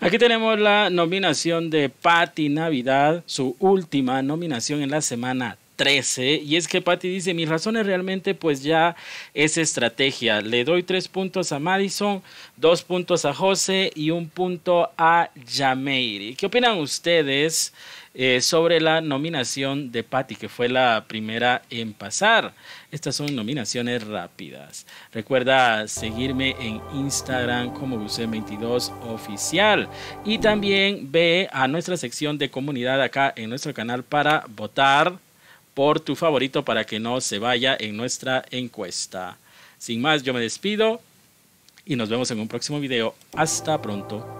Aquí tenemos la nominación de Patti Navidad, su última nominación en la semana 13. Y es que Patty dice, mis razones realmente pues ya es estrategia. Le doy tres puntos a Madison, dos puntos a José y un punto a Jameiri. ¿Qué opinan ustedes eh, sobre la nominación de Patty, que fue la primera en pasar? Estas son nominaciones rápidas. Recuerda seguirme en Instagram como guse 22 Oficial. Y también ve a nuestra sección de comunidad acá en nuestro canal para votar por tu favorito para que no se vaya en nuestra encuesta. Sin más, yo me despido y nos vemos en un próximo video. Hasta pronto.